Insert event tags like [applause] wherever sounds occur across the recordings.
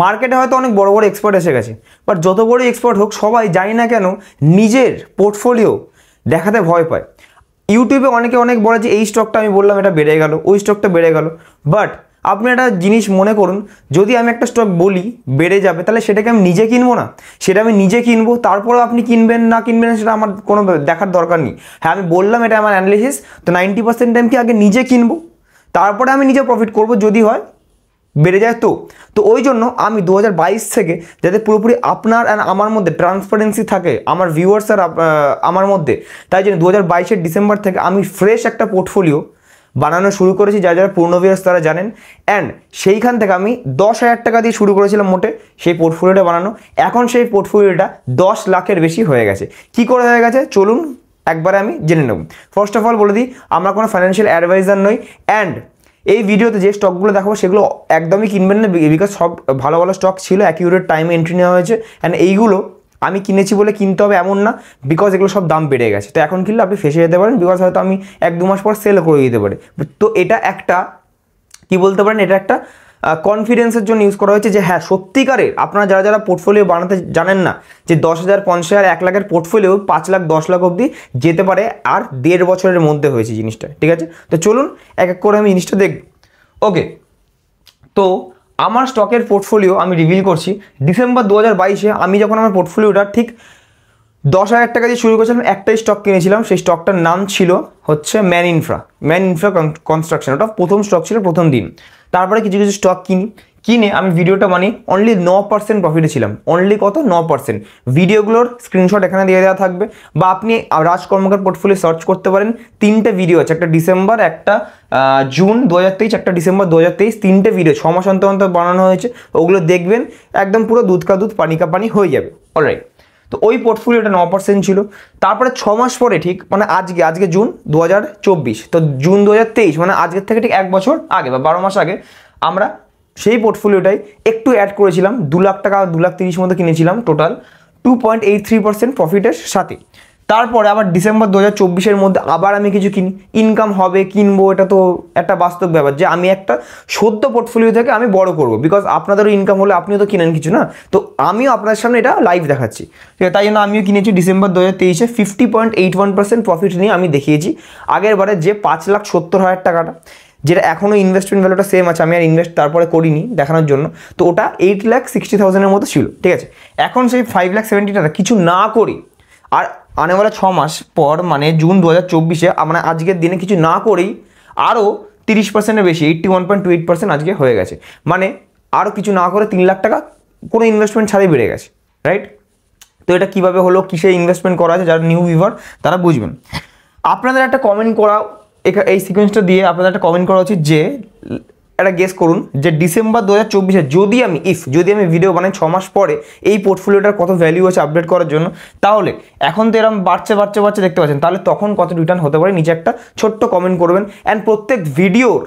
মার্কেটে হয়তো অনেক বড় বড় এক্সপার্ট এসে গেছে বাট যত বড়ই এক্সপার্ট হোক সবাই জানি না কেন নিজের পোর্টফোলিও দেখাতে ভয় পায় ইউটিউবে অনেকে অনেক বলে যে এই স্টকটা আমি বললাম এটা বেড়ে গেল ওই স্টকটা বেড়ে গেল বাট আপনি একটা জিনিস মনে করুন যদি আমি একটা স্টক বলি বেড়ে যাবে তাহলে সেটাকে আমি নিজে কিনবো না সেটা আমি নিজে কিনবো তারপরও আপনি কিনবেন না কিনবেন সেটা আমার কোনো দেখার দরকার নেই হ্যাঁ আমি বললাম এটা আমার অ্যানালিসিস তো নাইনটি পার্সেন্ট টাইম কি আগে নিজে কিনবো তারপরে আমি নিজে প্রফিট করব যদি হয় বেড়ে যায় তো তো ওই জন্য আমি দু থেকে যাতে পুরোপুরি আপনার অ্যান্ড আমার মধ্যে ট্রান্সপারেন্সি থাকে আমার ভিউয়ার্স আর আমার মধ্যে তাই জন্য দু হাজার ডিসেম্বর থেকে আমি ফ্রেশ একটা পোর্টফোলিও বানানো শুরু করেছি যা যারা পূর্ণ ভিউয়ার্স তারা জানেন অ্যান্ড সেইখান থেকে আমি দশ হাজার টাকা দিয়ে শুরু করেছিলাম মোটে সেই পোর্টফোলিওটা বানানো এখন সেই পোর্টফোলিওটা দশ লাখের বেশি হয়ে গেছে কি করে হয়ে গেছে চলুন একবারে আমি জেনে নেব ফার্স্ট অফ অল বলে দিই আমরা কোনো ফাইন্যান্সিয়াল অ্যাডভাইজার নই অ্যান্ড এই ভিডিওতে যে স্টকগুলো দেখাবো সেগুলো একদমই কিনবেন না বিকজ সব ভালো ভালো স্টক ছিল অ্যাকিউরেট টাইমে এন্ট্রি নেওয়া হয়েছে অ্যান্ড এইগুলো আমি কিনেছি বলে কিনতে হবে এমন না বিকজ এগুলো সব দাম বেড়ে গেছে তো এখন কিনলে আপনি ফেসে যেতে পারেন বিকজ হয়তো আমি এক দু মাস পর সেল করে দিতে পারি তো এটা একটা কি বলতে পারেন এটা একটা কনফিডেন্সের জন্য ইউজ করা হয়েছে যে হ্যাঁ সত্যিকারের আপনারা যারা যারা পোর্টফোলিও বানাতে জানেন না যে দশ হাজার পঞ্চাশ হাজার এক লাখের পোর্টফোলিও পাঁচ লাখ দশ লাখ অবধি যেতে পারে আর দেড় বছরের মধ্যে হয়েছে জিনিসটা ঠিক আছে তো চলুন এক এক করে আমি জিনিসটা দেখব ওকে তো আমার স্টকের পোর্টফোলিও আমি রিভিল করছি ডিসেম্বর দু হাজার বাইশে আমি যখন আমার পোর্টফোলিওটা ঠিক দশ হাজার টাকা দিয়ে শুরু করেছিলাম একটাই স্টক কিনেছিলাম সেই স্টকটার নাম ছিল হচ্ছে Man Infra Man Infra construction ওটা প্রথম স্টক ছিল প্রথম দিন তারপরে কিছু কিছু স্টক কিনি কিনে আমি ভিডিওটা মানে অনলি ন পার্সেন্ট প্রফিটে ছিলাম অনলি কত ন পার্সেন্ট ভিডিওগুলোর স্ক্রিনশট এখানে দিয়ে দেওয়া থাকবে বা আপনি রাজ কর্মকার পোর্টফোলিও সার্চ করতে পারেন তিনটে ভিডিও আছে একটা ডিসেম্বর একটা জুন দু হাজার তেইশ একটা ডিসেম্বর দু হাজার তেইশ তিনটে ভিডিও ছ মাস অন্তর অন্তর বানানো হয়েছে ওগুলো দেখবেন একদম পুরো দুধ কা দুধ পানি কা পানি হয়ে যাবে অলরাইট তো ওই পোর্টফোলিওটা ন পার্সেন্ট ছিল তারপরে ছ মাস পরে ঠিক মানে আজকে আজকে জুন দু তো জুন দু মানে আজকের থেকে ঠিক এক বছর আগে বা বারো মাস আগে আমরা সেই পোর্টফোলিওটাই একটু অ্যাড করেছিলাম দু লাখ টাকা দু লাখ তিরিশ মতো কিনেছিলাম total two point eight three percent প্রফিটের সাথে তারপরে আবার ডিসেম্বর দু হাজার চব্বিশের মধ্যে আবার আমি কিছু কিনি ইনকাম হবে কিনবো এটা তো একটা বাস্তব ব্যাপার যে আমি একটা সদ্য পোর্টফোলিও থেকে আমি বড় করব বিকজ আপনাদেরও ইনকাম হলে আপনিও তো কিনেন কিছু না তো আমিও আপনার সামনে এটা লাইভ দেখাচ্ছি ঠিক আছে তাই জন্য আমিও কিনেছি ডিসেম্বর দু হাজার তেইশে fifty point eight one percent profit নিয়ে আমি দেখিয়েছি আগের বারে যে পাঁচ লাখ সত্তর হাজার টাকাটা যেটা এখনও ইনভেস্টমেন্ট ভ্যালুটা সেম আছে আমি আর ইনভেস্ট তারপরে করিনি দেখানোর জন্য তো ওটা এইট লাখ সিক্সটি থাউজেন্ডের মতো ছিল ঠিক আছে এখন সেই ফাইভ লাখ সেভেন্টি টাকা কিছু না করি আর আনেওয়ালা ছ মাস পর মানে জুন দু হাজার চব্বিশে আমরা মানে আজকের দিনে কিছু না করেই আরও তিরিশ পার্সেন্টের বেশি eighty one point two eight percent আজকে হয়ে গেছে মানে আরও কিছু না করে তিন লাখ টাকা কোনো ইনভেস্টমেন্ট ছাড়াই বেড়ে গেছে রাইট তো এটা কিভাবে হলো কিসে ইনভেস্টমেন্ট করা আছে যারা নিউ ভিভার তারা বুঝবেন আপনাদের একটা কমেন্ট করা এই সিকোয়েন্সটা দিয়ে আপনাদের একটা কমেন্ট করা উচিত যে একটা গেস করুন যে ডিসেম্বর দু হাজার যদি আমি ইফ যদি আমি ভিডিও বানাই ছ মাস পরে এই পোর্টফোলিওটার কত ভ্যালু আছে আপডেট করার জন্য তাহলে এখন তো এরকম বাড়ছে বাড়ছে বাড়ছে দেখতে পাচ্ছেন তাহলে তখন কত রিটার্ন হতে পারে নিচে একটা ছোট্ট কমেন্ট করবেন অ্যান্ড প্রত্যেক ভিডিওর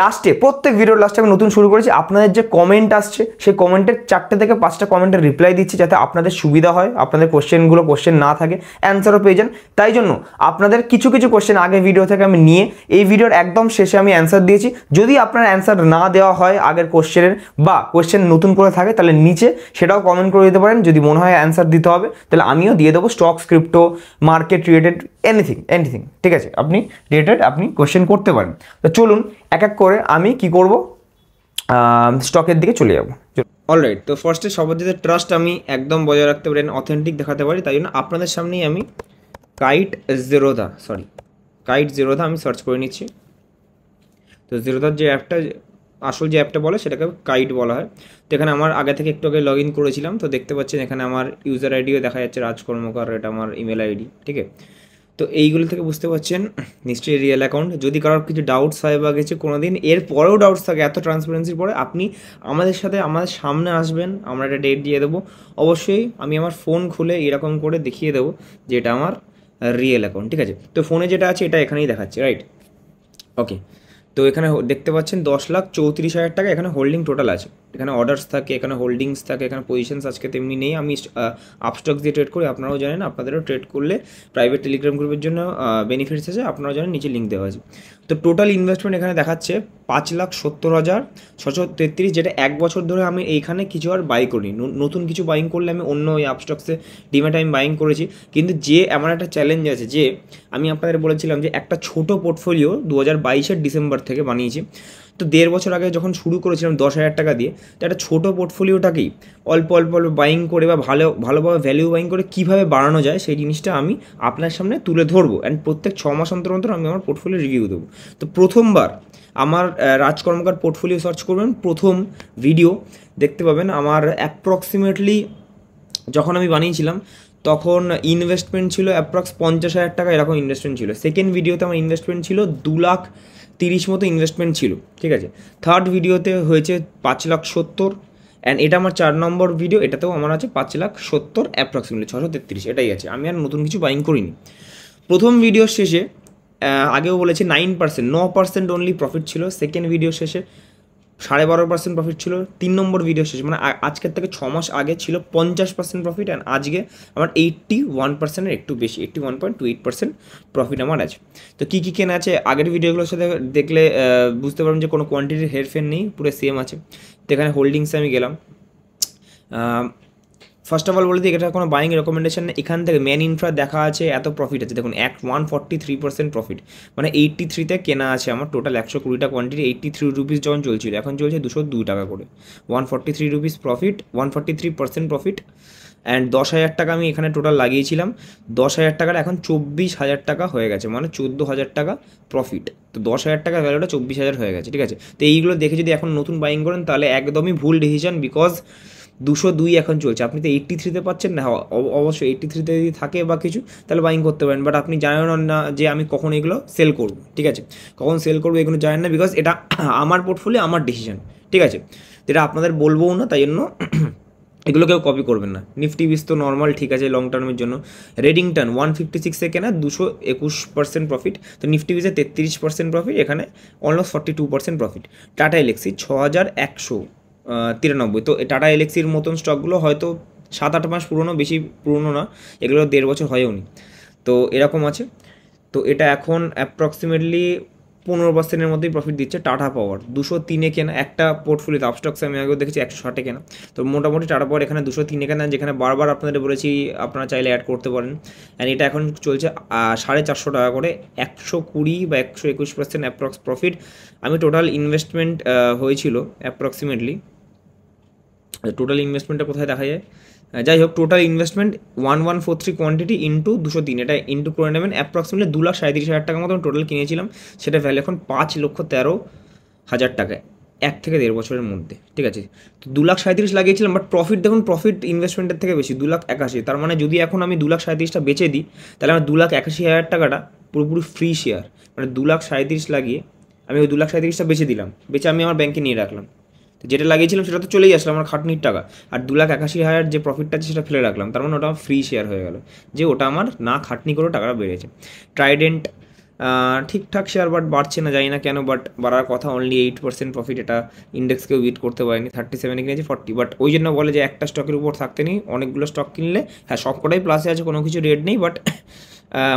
লাস্টে প্রত্যেক ভিডিওর লাস্টে আমি নতুন শুরু করেছি আপনাদের যে কমেন্ট আসছে সেই কমেন্টের চারটে থেকে পাঁচটা কমেন্টের রিপ্লাই দিচ্ছি যাতে আপনাদের সুবিধা হয় আপনাদের কোশ্চেনগুলো কোশ্চেন না থাকে অ্যান্সারও পেয়ে যান তাই জন্য আপনাদের কিছু কিছু কোশ্চেন আগে ভিডিও থেকে আমি নিয়ে এই ভিডিওর একদম শেষে আমি অ্যান্সার দিয়েছি যদি আপনার অ্যান্সার না দেওয়া হয় আগের কোশ্চেনের বা কোশ্চেন নতুন করে থাকে তাহলে নিচে সেটাও কমেন্ট করে দিতে পারেন যদি মনে হয় অ্যান্সার দিতে হবে তাহলে আমিও দিয়ে দেবো stock crypto market related anything anything ঠিক আছে আপনি রিলেটেড আপনি কোশ্চেন করতে পারেন তো চলুন এক এক করে আমি কি করব স্টকের দিকে চলে যাবো অলরাইট তো ফার্স্টে সবার যাতে ট্রাস্ট আমি একদম বজায় রাখতে পারি অথেন্টিক দেখাতে পারি তাই জন্য আপনাদের সামনেই আমি Kite Zerodha sorry Kite Zerodha আমি সার্চ করে নিচ্ছি তো জেরোদার যে অ্যাপটা আসল যে অ্যাপটা বলে সেটাকে কাইট বলা হয় তো এখানে আমার আগে থেকে একটু আগে লগ ইন করেছিলাম তো দেখতে পাচ্ছেন এখানে আমার ইউজার আইডিও দেখা যাচ্ছে রাজকর্মকার এটা আমার ইমেল আইডি ঠিক আছে তো এইগুলো থেকে বুঝতে পারছেন নিশ্চয়ই রিয়েল অ্যাকাউন্ট যদি কারোর কিছু ডাউটস হয় বা কিছু কোনো দিন এরপরেও ডাউটস থাকে এত ট্রান্সপারেন্সির পরে আপনি আমাদের সাথে আমাদের সামনে আসবেন আমরা একটা ডেট দিয়ে দেবো অবশ্যই আমি আমার ফোন খুলে এরকম করে দেখিয়ে দেবো যে এটা আমার রিয়েল অ্যাকাউন্ট ঠিক আছে তো ফোনে যেটা আছে এটা এখানেই দেখাচ্ছে রাইট ওকে তো এখানে দেখতে পাচ্ছেন দশ লাখ চৌত্রিশ হাজার টাকা এখানে হোল্ডিং টোটাল আছে এখানে অর্ডার্স থাকে এখানে হোল্ডিংস থাকে এখানে পজিশনস আজকে তেমনি নেই আমি আপস্টক্স দিয়ে ট্রেড করি আপনারাও জানেন আপনাদেরও ট্রেড করলে প্রাইভেট টেলিগ্রাম গ্রুপের জন্য বেনিফিটস আছে আপনারাও জানেন নিচে লিঙ্ক দেওয়া আছে তো টোটাল ইনভেস্টমেন্ট এখানে দেখাচ্ছে পাঁচ লাখ সত্তর হাজার ছশো তেত্রিশ যেটা এক বছর ধরে আমি এইখানে কিছু আর বাই করি নতুন কিছু বাইং করলে আমি অন্য ওই আপস্টক্সে ডিমেট আমি বাইং করেছি কিন্তু যে এমন একটা চ্যালেঞ্জ আছে যে আমি আপনাদের বলেছিলাম যে একটা ছোট পোর্টফোলিও দু হাজার বাইশের ডিসেম্বর থেকে বানিয়েছি তো দেড় বছর আগে যখন শুরু করেছিলাম দশ হাজার টাকা দিয়ে তো একটা ছোটো পোর্টফোলিওটাকেই অল্প অল্প অল্প বাইং করে বা ভালো ভালোভাবে ভ্যালু বাইং করে কীভাবে বাড়ানো যায় সেই জিনিসটা আমি আপনার সামনে তুলে ধরবো অ্যান্ড প্রত্যেক ছ মাস অন্তর অন্তর আমি আমার পোর্টফোলিও রিভিউ দেবো তো প্রথমবার আমার রাজকর্মকার পোর্টফোলিও সার্চ করবেন প্রথম ভিডিও দেখতে পাবেন আমার অ্যাপ্রক্সিমেটলি যখন আমি বানিয়েছিলাম তখন ইনভেস্টমেন্ট ছিল অ্যাপ্রক্স পঞ্চাশ হাজার টাকা এরকম ইনভেস্টমেন্ট ছিল সেকেন্ড ভিডিওতে আমার ইনভেস্টমেন্ট ছিল দু লাখ তিরিশ মতো ইনভেস্টমেন্ট ছিল ঠিক আছে থার্ড ভিডিওতে হয়েছে পাঁচ লাখ সত্তর অ্যান্ড এটা আমার চার নম্বর ভিডিও এটাতেও আমার আছে পাঁচ লাখ সত্তর অ্যাপ্রক্সিমেটলি ছশো তেত্রিশ এটাই আছে আমি আর নতুন কিছু বাইং করিনি প্রথম ভিডিওর শেষে আগেও বলেছি নাইন পার্সেন্ট ন পার্সেন্ট অনলি প্রফিট ছিল সেকেন্ড ভিডিও শেষে সাড়ে বারো পার্সেন্ট প্রফিট ছিল তিন নম্বর ভিডিও শেষ মানে আজকের থেকে ছ মাস আগে ছিল পঞ্চাশ পার্সেন্ট প্রফিট অ্যান্ড আজকে আমার এইট্টি ওয়ান পার্সেন্টের একটু বেশি eighty one point two eight percent profit আমার আছে তো কী কী কেনা আছে আগের ভিডিওগুলোর সাথে দেখলে বুঝতে পারবেন যে কোনো কোয়ান্টিটির হেয়ার হেরফের নেই পুরো সেম আছে তো এখানে হোল্ডিংসে আমি গেলাম ফার্স্ট অফ অল বলে দিই এটা কোনো বাইং রেকমেন্ডেশন এখান থেকে মেন ইনফ্রা দেখা আছে এত প্রফিট আছে দেখুন এক one forty three percent profit মানে এইট্টি থ্রিতে কেনা আছে আমার টোটাল একশো কুড়িটা কোয়ান্টিটি এইট্টি থ্রি রুপিস যখন চলছিল এখন চলছে দুশো দু টাকা করে one forty three rupees profit one forty three percent profit and দশ হাজার টাকা আমি এখানে টোটাল লাগিয়েছিলাম দশ হাজার টাকার এখন চব্বিশ হাজার টাকা হয়ে গেছে মানে চোদ্দো হাজার টাকা প্রফিট তো দশ হাজার টাকার ভ্যালুটা চব্বিশ হাজার হয়ে গেছে ঠিক আছে তো এইগুলো দেখে যদি এখন নতুন বাইং করেন তাহলে একদমই ভুল ডিসিশন বিকজ দুশো দুই এখন চলছে আপনি তো এইট্টি থ্রিতে পাচ্ছেন না হ্যাঁ, অবশ্যই এইট্টি থ্রিতে যদি থাকে বা কিছু তাহলে বাইং করতে পারেন বাট আপনি জানেন না যে আমি কখন এগুলো সেল করব ঠিক আছে কখন সেল করবো এগুলো জানেন না বিকজ এটা [clears throat] আমার পোর্টফোলিও আমার ডিসিশন ঠিক আছে এটা আপনাদের বলবোও না তাই জন্য [clears throat] এগুলো কেউ কপি করবেন না নিফটি বিস তো নর্মাল ঠিক আছে লং টার্মের জন্য টার্ন ওয়ান ফিফটি সিক্সে কেনা দুশো একুশ পার্সেন্ট প্রফিট তো নিফটি বিসে তেত্রিশ পার্সেন্ট প্রফিট এখানে almost forty two percent profit Tata Elxsi ছ হাজার একশো তিরানব্বই তো টাটা এলেক্সির মতন স্টকগুলো হয়তো সাত আট মাস পুরনো বেশি পুরনো না এগুলো দেড় বছর হয়ওনি নি তো এরকম আছে তো এটা এখন অ্যাপ্রক্সিমেটলি পনেরো পার্সেন্টের মধ্যেই প্রফিট দিচ্ছে টাটা পাওয়ার দুশো তিনে কেনা একটা পোর্টফোলিওতে আপস্টক্স আমি আগেও দেখেছি একশো ষাটে কেনা তো মোটামুটি টাটা পাওয়ার এখানে দুশো তিনে কেনা যেখানে বারবার আপনাদের বলেছি আপনারা চাইলে অ্যাড করতে পারেন অ্যান্ড এটা এখন চলছে সাড়ে চারশো টাকা করে একশো কুড়ি বা একশো একুশ পার্সেন্ট অ্যাপ্রক্স প্রফিট আমি টোটাল ইনভেস্টমেন্ট হয়েছিল অ্যাপ্রক্সিমেটলি টোটাল ইনভেস্টমেন্টটা কোথায় দেখা যায় যাই হোক total investment one one four three quantity into দুশো তিন এটা ইন্টু করে নেবেন অ্যাপ্রক্সিমেটলি দু লাখ সাঁত্রিশ হাজার টাকার মতো টোটাল কিনেছিলাম সেটা ভ্যালু এখন পাঁচ লক্ষ তেরো হাজার টাকা এক থেকে দেড় বছরের মধ্যে ঠিক আছে তো দু লাখ সাঁত্রিশ লাগিয়েছিলাম বাট প্রফিট দেখুন প্রফিট ইনভেস্টমেন্টের থেকে বেশি দু লাখ একাশি তার মানে যদি এখন আমি দু লাখ সাঁত্রিশটা বেচে দিই তাহলে আমার দু লাখ একাশি হাজার টাকাটা পুরোপুরি ফ্রি শেয়ার মানে দু লাখ সাঁত্রিশ লাগিয়ে আমি ওই দু লাখ সাঁত্রিশটা বেছে দিলাম বেছে আমি আমার ব্যাংকে নিয়ে রাখলাম যেটা লাগিয়েছিলাম সেটা তো চলেই আসলো আমার খাটনির টাকা আর দু লাখ একাশি হাজার যে প্রফিটটা আছে সেটা ফেলে রাখলাম তার মানে ওটা ফ্রি শেয়ার হয়ে গেল যে ওটা আমার না খাটনি করেও টাকাটা বেড়েছে ট্রাইডেন্ট ঠিকঠাক শেয়ার বাট বাড়ছে না জানি না কেন বাট বাড়ার কথা অনলি এইট পার্সেন্ট প্রফিট এটা ইন্ডেক্সকেও বিট করতে পারেনি থার্টি সেভেনে কিনেছে ফর্টি বাট ওই জন্য বলে যে একটা স্টকের উপর থাকতে নেই অনেকগুলো স্টক কিনলে হ্যাঁ সবকটাই প্লাসে আছে কোনো কিছু রেট নেই বাট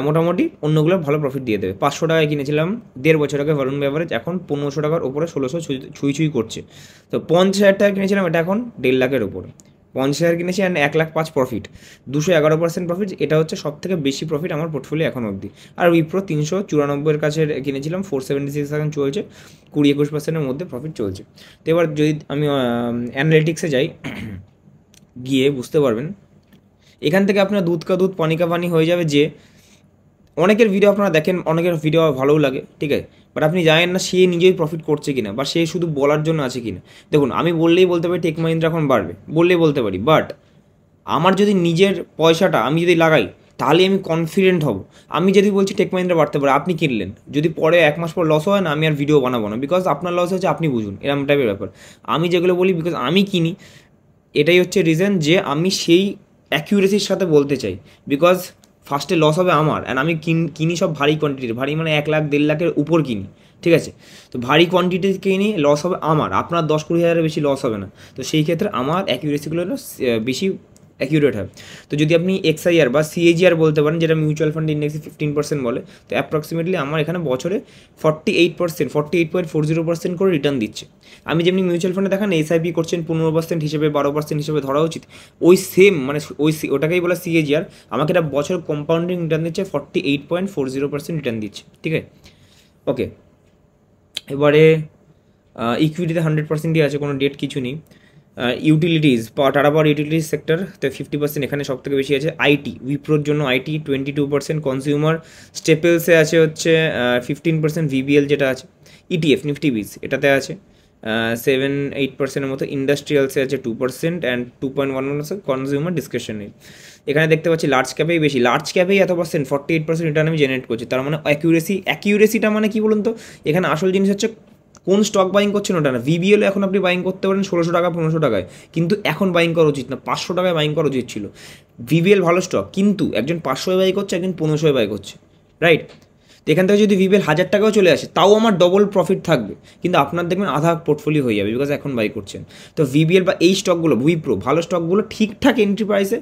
মোটামুটি অন্যগুলো ভালো প্রফিট দিয়ে দেবে পাঁচশো টাকায় কিনেছিলাম দেড় বছর আগে ভলুম অ্যাভারেজ এখন পনেরোশো টাকার উপরে ষোলোশো ছুঁই ছুঁই করছে তো পঞ্চাশ হাজার টাকা কিনেছিলাম এটা এখন দেড় লাখের উপরে পঞ্চাশ হাজার কিনেছি অ্যান্ড এক লাখ পাঁচ প্রফিট দুশো এগারো পার্সেন্ট প্রফিট এটা হচ্ছে সব থেকে বেশি প্রফিট আমার পোর্টফোলিও এখন অবধি আর উইপ্রো তিনশো চুরানব্বইয়ের কাছে কিনেছিলাম ফোর সেভেন্টি সিক্স এখন চলছে কুড়ি একুশ পার্সেন্টের মধ্যে প্রফিট চলছে তো এবার যদি আমি অ্যানালিটিক্সে যাই গিয়ে বুঝতে পারবেন এখান থেকে আপনার দুধ কা দুধ পানিকা পানি হয়ে যাবে যে অনেকের ভিডিও আপনারা দেখেন অনেকের ভিডিও ভালোও লাগে ঠিক আছে বাট আপনি জানেন না সে নিজেই প্রফিট করছে কিনা বা সে শুধু বলার জন্য আছে কিনা দেখুন আমি বললেই বলতে পারি টেক মাহিন্দ্রা এখন বাড়বে বললেই বলতে পারি বাট আমার যদি নিজের পয়সাটা আমি যদি লাগাই তাহলে আমি কনফিডেন্ট হব আমি যদি বলছি টেক মাহিন্দ্রা বাড়তে পারে আপনি কিনলেন যদি পরে এক মাস পর লস হয় না আমি আর ভিডিও বানাবো না বিকজ আপনার লস হচ্ছে আপনি বুঝুন এরকম টাইপের ব্যাপার আমি যেগুলো বলি বিকজ আমি কিনি এটাই হচ্ছে রিজন যে আমি সেই অ্যাকিউরেসির সাথে বলতে চাই বিকজ ফার্স্টে লস হবে আমার অ্যান্ড আমি কিনি সব ভারী কোয়ান্টিটির ভারী মানে এক লাখ দেড় লাখের উপর কিনি ঠিক আছে তো ভারী কোয়ান্টিটি কিনি লস হবে আমার আপনার দশ কুড়ি হাজারের বেশি লস হবে না তো সেই ক্ষেত্রে আমার অ্যাকিউরেসিগুলো বেশি অ্যাকিউরেট হয় তো যদি আপনি এক্সআইআর বা সিএজিআর বলতে পারেন যেটা মিউচুয়াল ফান্ড ইন্ডেক্সে ফিফটিন পার্সেন্ট বলে তো অ্যাপ্রক্সিমেটলি আমার এখানে বছরে forty eight percent forty eight point four zero percent করে রিটার্ন দিচ্ছে আমি যেমনি মিউচুয়াল ফান্ডে দেখান এসআইপি করছেন পনেরো পার্সেন্ট হিসেবে বারো পার্সেন্ট হিসেবে ধরা উচিত ওই সেম মানে ওই ওটাকেই বলা সিএজিআর আমাকে এটা বছর কম্পাউন্ডিং রিটার্ন দিচ্ছে forty eight point four zero percent return দিচ্ছে ঠিক আছে ওকে এবারে ইকুইটিতে হান্ড্রেড পার্সেন্টই আছে কোনো ডেট কিছু নেই utilities Tata power utilities sector তো ফিফটি পার্সেন্ট এখানে সব থেকে বেশি আছে আইটি উইপ্রোর জন্য IT twenty two percent consumer স্টেপেলসে আছে হচ্ছে ফিফটিন পার্সেন্ট ভিবিএল যেটা আছে ইটিএফ নিফটি বিস এটাতে আছে সেভেন এইট পার্সেন্টের মতো ইন্ডাস্ট্রিয়ালসে আছে two percent and two point one percent consumer discussion এখানে দেখতে পাচ্ছি লার্জ ক্যাপেই বেশি লার্জ ক্যাপেই এত percent forty eight percent return আমি জেনারেট করছি তার মানে অ্যাকিউরেসি অ্যাকিউরেসিটা মানে কি বলুন তো এখানে আসল জিনিস হচ্ছে কোন স্টক বাইং করছেন ওটা না ভিবিএল এখন আপনি বাইং করতে পারেন ষোলোশো টাকা পনেরোশো টাকায় কিন্তু এখন বাইং করা উচিত না পাঁচশো টাকায় বাইং করা উচিত ছিল ভিবিএল ভালো স্টক কিন্তু একজন পাঁচশোয় বাই করছে একজন পনেরোশোয় বাই করছে রাইট তো এখান থেকে যদি ভিবিএল হাজার টাকাও চলে আসে তাও আমার ডবল প্রফিট থাকবে কিন্তু আপনার দেখবেন আধা পোর্টফোলিও হয়ে যাবে বিকজ এখন বাই করছেন তো ভিবিএল বা এই স্টকগুলো উইপ্রো ভালো স্টকগুলো ঠিকঠাক এন্ট্রি প্রাইসে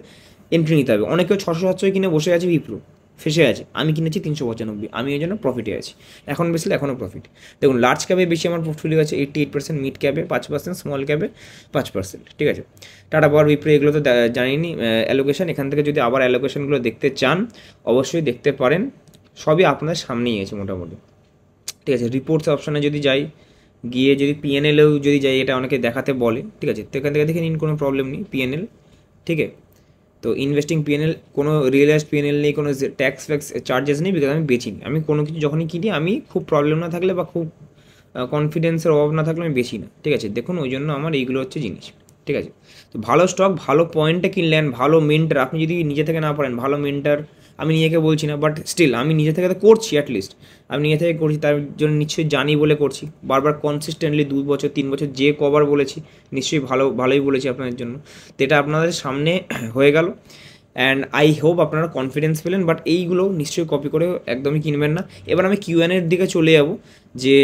এন্ট্রি নিতে হবে অনেকেও ছশো সাতশোয় কিনে বসে আছে ভিপ্রো ফেসে আছে আমি কিনেছি তিনশো পঁচানব্বই আমি এই জন্য প্রফিটে আছি এখন বেশি এখনও প্রফিট দেখুন লার্জ ক্যাবে বেশি আমার পোর্টফোলিও আছে এইট্টি এইট পার্সেন্ট মিড ক্যাবে পাঁচ পার্সেন্ট স্মল ক্যাবে পাঁচ পার্সেন্ট ঠিক আছে টাটা পাওয়ার বিপ্রে এগুলো তো জানিনি অ্যালোকেশন এখান থেকে যদি আবার অ্যালোকেশনগুলো দেখতে চান অবশ্যই দেখতে পারেন সবই আপনার সামনেই আছে মোটামুটি ঠিক আছে রিপোর্টস অপশানে যদি যাই গিয়ে যদি পিএনএলেও যদি যাই এটা অনেকে দেখাতে বলে ঠিক আছে তো এখান থেকে দেখে নিন কোনো প্রবলেম নেই পিএনএল ঠিক আছে তো ইনভেস্টিং পিএনএল কোনো রিয়েলাইজ পিএনএল নেই কোনো ট্যাক্স ফ্যাক্স চার্জেস নেই বিকজ আমি বেচি আমি কোনো কিছু যখনই কিনি আমি খুব প্রবলেম না থাকলে বা খুব কনফিডেন্সের অভাব না থাকলে আমি বেশি না ঠিক আছে দেখুন ওই জন্য আমার এইগুলো হচ্ছে জিনিস ঠিক আছে তো ভালো স্টক ভালো পয়েন্টে কিনলেন ভালো মেন্টার আপনি যদি নিজে থেকে না পারেন ভালো মেন্টার আমি নিজেকে বলছি না বাট স্টিল আমি নিজে থেকে তো করছি অ্যাটলিস্ট আমি নিজে থেকে করছি তার জন্য নিশ্চয়ই জানি বলে করছি বারবার কনসিস্টেন্টলি দু বছর তিন বছর যে কবার বলেছি নিশ্চয়ই ভালো ভালোই বলেছি আপনাদের জন্য তো এটা আপনাদের সামনে হয়ে গেল অ্যান্ড আই হোপ আপনারা কনফিডেন্স পেলেন বাট এইগুলো নিশ্চয়ই কপি করে একদমই কিনবেন না এবার আমি কিউএনের দিকে চলে যাব যে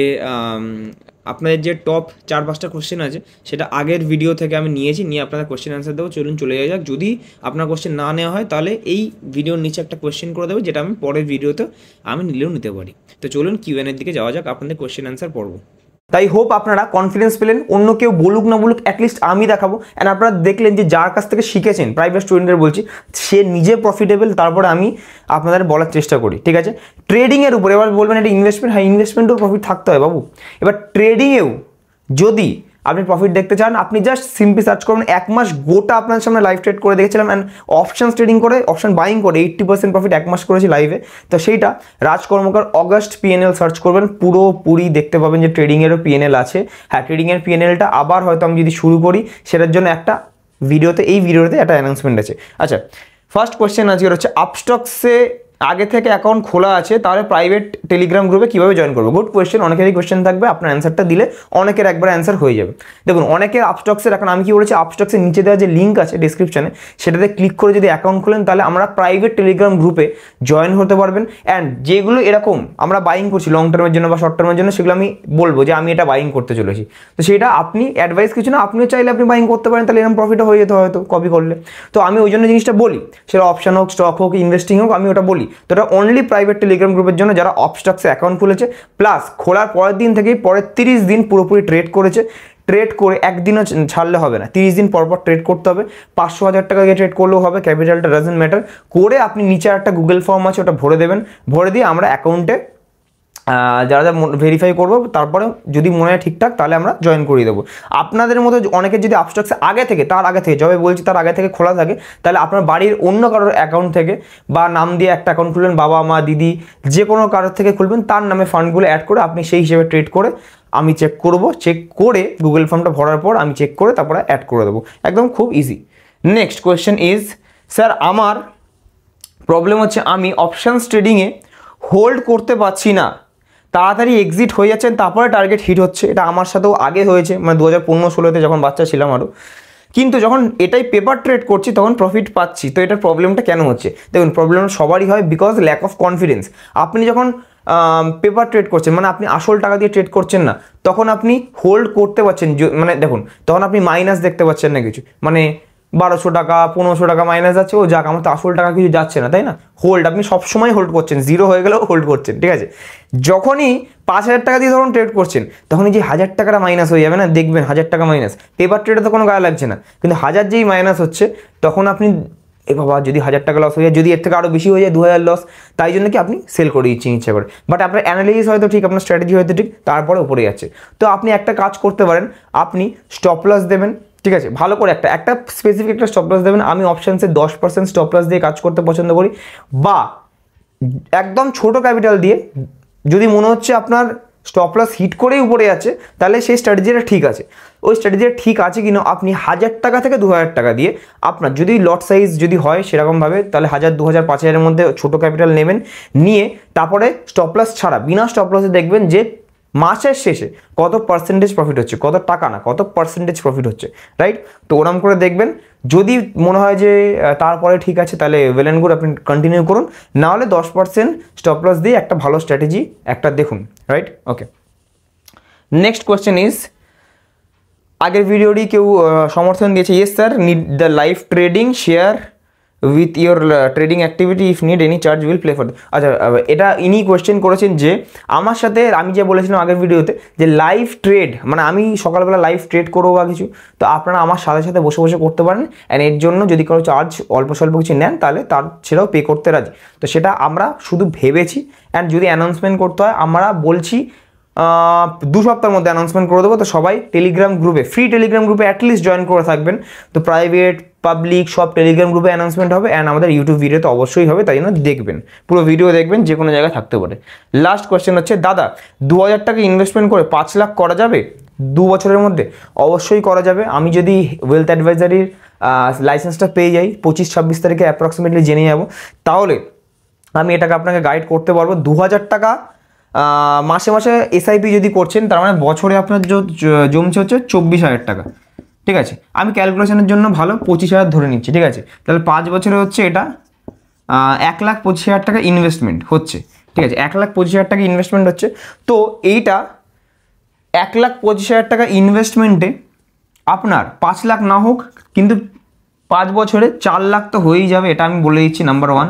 আপনাদের যে টপ চার পাঁচটা কোশ্চেন আছে সেটা আগের ভিডিও থেকে আমি নিয়েছি নিয়ে আপনাদের কোশ্চেন অ্যান্সার দেবো চলুন চলে যাওয়া যাক যদি আপনার কোশ্চেন না নেওয়া হয় তাহলে এই ভিডিওর নিচে একটা কোশ্চেন করে দেবো যেটা আমি পরের ভিডিওতে আমি নিলেও নিতে পারি তো চলুন কিউএনের দিকে যাওয়া যাক আপনাদের কোশ্চেন অ্যান্সার পড়বো তাই হোপ আপনারা কনফিডেন্স পেলেন অন্য কেউ বলুক না বলুক অ্যাটলিস্ট আমি দেখাবো অ্যান্ড আপনারা দেখলেন যে যার কাছ থেকে শিখেছেন প্রাইভেট স্টুডেন্টের বলছি সে নিজে প্রফিটেবল তারপরে আমি আপনাদের বলার চেষ্টা করি ঠিক আছে ট্রেডিংয়ের উপরে এবার বলবেন এটা ইনভেস্টমেন্ট হ্যাঁ ইনভেস্টমেন্টও প্রফিট থাকতে হয় বাবু এবার ট্রেডিংয়েও যদি আপনি প্রফিট দেখতে চান আপনি জাস্ট সিম্পলি সার্চ করুন এক মাস গোটা আপনার সামনে লাইভ ট্রেড করে দেখেছিলাম অ্যান্ড অপশান ট্রেডিং করে অপশান বাইং করে এইট্টি পার্সেন্ট প্রফিট এক মাস করেছি লাইভে তো সেইটা Raj Karmakar August PNL search করবেন পুরোপুরি দেখতে পাবেন যে ট্রেডিংয়েরও পিএনএল আছে হ্যাঁ ট্রেডিংয়ের পিএনএলটা আবার হয়তো আমি যদি শুরু করি সেটার জন্য একটা ভিডিওতে এই ভিডিওতে একটা অ্যানাউন্সমেন্ট আছে আচ্ছা ফার্স্ট কোয়েশ্চেন আজকের হচ্ছে আপস্টক্সে আগে থেকে অ্যাকাউন্ট খোলা আছে তাহলে প্রাইভেট টেলিগ্রাম গ্রুপে কীভাবে জয়েন করবো গুড কোয়েশ্চেন অনেকেরই কোয়েশ্চেন থাকবে আপনার অ্যান্সারটা দিলে অনেকের একবার অ্যান্সার হয়ে যাবে দেখুন অনেকের আপস্টক্সের এখন আমি কি বলেছি আপস্টক্সের নিচে দেওয়া যে লিঙ্ক আছে ডিসক্রিপশানে সেটাতে ক্লিক করে যদি অ্যাকাউন্ট খোলেন তাহলে আমরা প্রাইভেট টেলিগ্রাম গ্রুপে জয়েন হতে পারবেন অ্যান্ড যেগুলো এরকম আমরা বাইং করছি লং টার্মের জন্য বা শর্ট টার্মের জন্য সেগুলো আমি বলবো যে আমি এটা বাইং করতে চলেছি তো সেটা আপনি অ্যাডভাইস কিছু না আপনিও চাইলে আপনি বাইং করতে পারেন তাহলে এরকম প্রফিটও হয়ে যেতে হয়তো কপি করলে তো আমি ওই জন্য জিনিসটা বলি সেটা অপশান হোক স্টক হোক ইনভেস্টিং হোক আমি ওটা বলি তো এটা অনলি প্রাইভেট টেলিগ্রাম গ্রুপের জন্য যারা অবস্টক্সে অ্যাকাউন্ট খুলেছে প্লাস খোলার পরের দিন থেকেই পরের তিরিশ দিন পুরোপুরি ট্রেড করেছে ট্রেড করে একদিনও ছাড়লে হবে না তিরিশ দিন পরপর ট্রেড করতে হবে পাঁচশো হাজার টাকা দিয়ে ট্রেড করলেও হবে ক্যাপিটালটা ডাজেন্ট ম্যাটার করে আপনি নিচে একটা গুগল ফর্ম আছে ওটা ভরে দেবেন ভরে দিয়ে আমরা অ্যাকাউন্টে যারা যা ভেরিফাই করবো তারপরে যদি মনে হয় ঠিকঠাক তাহলে আমরা জয়েন করিয়ে দেবো আপনাদের মতো অনেকের যদি আপস্টক্স আগে থেকে তার আগে থেকে যবে বলছি তার আগে থেকে খোলা থাকে তাহলে আপনার বাড়ির অন্য কারোর অ্যাকাউন্ট থেকে বা নাম দিয়ে একটা অ্যাকাউন্ট খুলবেন বাবা মা দিদি যে কোনো কারোর থেকে খুলবেন তার নামে ফান্ডগুলো অ্যাড করে আপনি সেই হিসেবে ট্রেড করে আমি চেক করব চেক করে গুগল ফর্মটা ভরার পর আমি চেক করে তারপরে অ্যাড করে দেবো একদম খুব easy next question is sir আমার প্রবলেম হচ্ছে আমি অপশানস ট্রেডিংয়ে হোল্ড করতে পারছি না তাড়াতাড়ি এক্সিট হয়ে যাচ্ছেন তারপরে টার্গেট হিট হচ্ছে এটা আমার সাথেও আগে হয়েছে মানে দু হাজার পনেরো ষোলোতে যখন বাচ্চা ছিলাম আরও কিন্তু যখন এটাই পেপার ট্রেড করছি তখন প্রফিট পাচ্ছি তো এটার প্রবলেমটা কেন হচ্ছে দেখুন প্রবলেম সবারই হয় বিকজ ল্যাক অফ কনফিডেন্স আপনি যখন পেপার ট্রেড করছেন মানে আপনি আসল টাকা দিয়ে ট্রেড করছেন না তখন আপনি হোল্ড করতে পারছেন মানে দেখুন তখন আপনি মাইনাস দেখতে পাচ্ছেন না কিছু মানে বারোশো টাকা পনেরোশো টাকা মাইনাস যাচ্ছে ও যাক আমার তো আসল টাকা কিছু যাচ্ছে না তাই না হোল্ড আপনি সবসময় হোল্ড করছেন জিরো হয়ে গেলেও হোল্ড করছেন ঠিক আছে যখনই পাঁচ হাজার টাকা দিয়ে ধরুন ট্রেড করছেন তখনই যে হাজার টাকাটা মাইনাস হয়ে যাবে না দেখবেন হাজার টাকা মাইনাস পেপার ট্রেডে তো কোনো গায়ে লাগছে না কিন্তু হাজার যেই মাইনাস হচ্ছে তখন আপনি এ বাবা যদি হাজার টাকা লস হয়ে যায় যদি এর থেকে আরও বেশি হয়ে যায় দু হাজার লস তাই জন্য কি আপনি সেল করে দিচ্ছেন ইচ্ছা করে বাট আপনার অ্যানালিসিস হয়তো ঠিক আপনার স্ট্র্যাটেজি হয়তো ঠিক তারপরে উপরে যাচ্ছে তো আপনি একটা কাজ করতে পারেন আপনি স্টপ লস দেবেন ঠিক আছে ভালো করে একটা একটা স্পেসিফিক একটা স্টপ লস দেবেন আমি অপশানসে দশ পার্সেন্ট স্টপ লস দিয়ে কাজ করতে পছন্দ করি বা একদম ছোট ক্যাপিটাল দিয়ে যদি মনে হচ্ছে আপনার স্টপ লস হিট করেই উপরে আছে তাহলে সেই স্ট্র্যাটেজিটা ঠিক আছে ওই স্ট্র্যাটেজিটা ঠিক আছে কিনা আপনি হাজার টাকা থেকে দু হাজার টাকা দিয়ে আপনার যদি লট সাইজ যদি হয় সেরকমভাবে তাহলে হাজার দু হাজার পাঁচ হাজারের মধ্যে ছোটো ক্যাপিটাল নেবেন নিয়ে তারপরে স্টপ লস ছাড়া বিনা স্টপ লসে দেখবেন যে মাসের শেষে কত পার্সেন্টেজ প্রফিট হচ্ছে কত টাকা না কত পার্সেন্টেজ প্রফিট হচ্ছে রাইট তো ওরম করে দেখবেন যদি মনে হয় যে তারপরে ঠিক আছে তাহলে ওয়েল অ্যান্ড গুড আপনি কন্টিনিউ করুন নাহলে দশ পার্সেন্ট স্টপ লস দিয়ে একটা ভালো স্ট্র্যাটেজি একটা দেখুন right okay next question is আগের ভিডিওটি কেউ সমর্থন দিয়েছে yes sir need the live trading share with your trading activity if need any charge will play for আচ্ছা এটা ইনি কোয়েশ্চেন করেছেন যে আমার সাথে আমি যে বলেছিলাম আগের ভিডিওতে যে লাইভ ট্রেড মানে আমি সকালবেলা লাইভ ট্রেড করবো বা কিছু তো আপনারা আমার সাথে সাথে বসে বসে করতে পারেন অ্যান্ড এর জন্য যদি কোনো চার্জ অল্প স্বল্প কিছু নেন তাহলে তার সেটাও পে করতে রাজি তো সেটা আমরা শুধু ভেবেছি অ্যান্ড যদি অ্যানাউন্সমেন্ট করতে হয় আমরা বলছি দু সপ্তাহের মধ্যে অ্যানাউন্সমেন্ট করে দেবো তো সবাই টেলিগ্রাম গ্রুপে ফ্রি টেলিগ্রাম গ্রুপে অ্যাটলিস্ট জয়েন করে থাকবেন তো প্রাইভেট পাবলিক সব টেলিগ্রাম গ্রুপে অ্যানাউন্সমেন্ট হবে অ্যান্ড আমাদের ইউটিউব ভিডিও তো অবশ্যই হবে তাই জন্য দেখবেন পুরো ভিডিও দেখবেন যে কোনো জায়গায় থাকতে পারে লাস্ট কোয়েশ্চেন হচ্ছে দাদা দু হাজার টাকা ইনভেস্টমেন্ট করে পাঁচ লাখ করা যাবে দু বছরের মধ্যে অবশ্যই করা যাবে আমি যদি ওয়েলথ অ্যাডভাইজারির লাইসেন্সটা পেয়ে যাই পঁচিশ ছাব্বিশ তারিখে অ্যাপ্রক্সিমেটলি জেনে যাব তাহলে আমি এটাকে আপনাকে গাইড করতে পারবো দু হাজার টাকা মাসে মাসে এসআইপি যদি করছেন তার মানে বছরে আপনার জমছে হচ্ছে চব্বিশ হাজার টাকা ঠিক আছে আমি ক্যালকুলেশনের জন্য ভালো পঁচিশ হাজার ধরে নিচ্ছি ঠিক আছে তাহলে পাঁচ বছরে হচ্ছে এটা এক লাখ পঁচিশ হাজার টাকা ইনভেস্টমেন্ট হচ্ছে ঠিক আছে এক লাখ পঁচিশ হাজার টাকা ইনভেস্টমেন্ট হচ্ছে তো এইটা এক লাখ পঁচিশ হাজার টাকা ইনভেস্টমেন্টে আপনার পাঁচ লাখ না হোক কিন্তু পাঁচ বছরে চার লাখ তো হয়েই যাবে এটা আমি বলে দিচ্ছি নাম্বার ওয়ান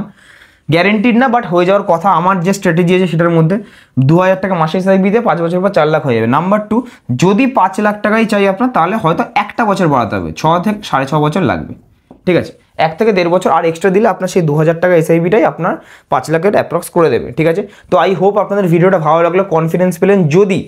গ্যারেন্টিড না বাট হয়ে যাওয়ার কথা আমার যে স্ট্র্যাটেজি আছে সেটার মধ্যে দু হাজার টাকা মাসে স্যালারি দিতে পাঁচ বছর পর চার লাখ হয়ে যাবে নাম্বার টু যদি পাঁচ লাখ টাকাই চাই আপনার তাহলে হয়তো একটা বছর বাড়াতে হবে ছ থেকে সাড়ে ছ বছর লাগবে ঠিক আছে এক থেকে দেড় বছর আর এক্সট্রা দিলে আপনার সেই দু হাজার টাকা এসআইবিটাই আপনার পাঁচ লাখের অ্যাপ্রক্স করে দেবে ঠিক আছে তো আই হোপ আপনাদের ভিডিওটা ভালো লাগলো কনফিডেন্স পেলেন যদি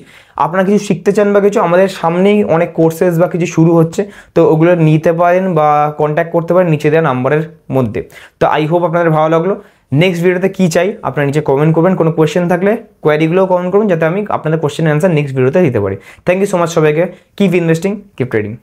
আপনারা কিছু শিখতে চান বা কিছু আমাদের সামনেই অনেক কোর্সেস বা কিছু শুরু হচ্ছে তো ওগুলো নিতে পারেন বা কন্ট্যাক্ট করতে পারেন নিচে দেওয়া নাম্বারের মধ্যে তো আই হোপ আপনাদের ভালো লাগলো নেক্সট ভিডিওতে কী চাই আপনারা নিচে কমেন্ট করবেন কোনো কোয়েশ্চেন থাকলে কোয়ারিগুলোও কমেন্ট করুন যাতে আমি আপনাদের কোয়েশ্চেনের অ্যান্সার নেক্সট ভিডিওতে দিতে পারি থ্যাংক ইউ সো মাচ সবাইকে কিপ ইনভেস্টিং কিপ ট্রেডিং